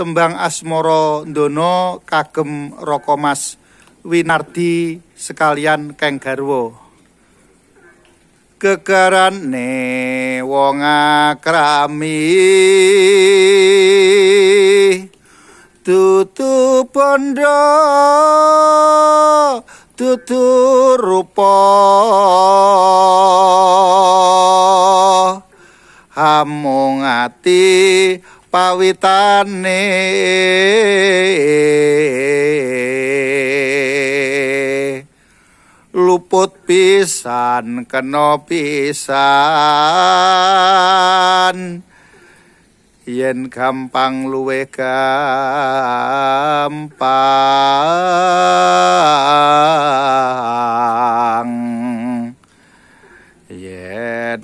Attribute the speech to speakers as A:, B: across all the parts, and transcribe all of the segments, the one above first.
A: tembang asmoro Ndono kagem rokomas winardi sekalian keng garwo kekaran ne wong akrami tutup pondo tutur rupa mung ati pawitane luput pisan kena pisan yen gampang luwe gampang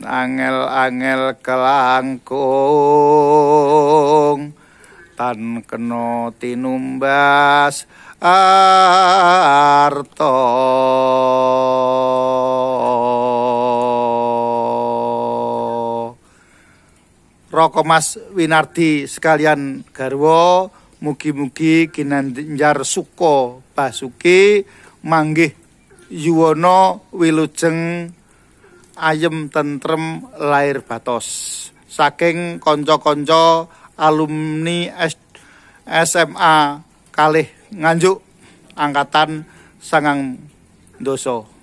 A: anggel angel-angel kelangkung Tan keno tinumbas arto Roko Mas Winardi sekalian garwo Mugi-mugi kinanjar suko basuki Manggih yuwono wilujeng ayem tentrem lahir batos saking konco-konco alumni S SMA kalih nganjuk angkatan sangang doso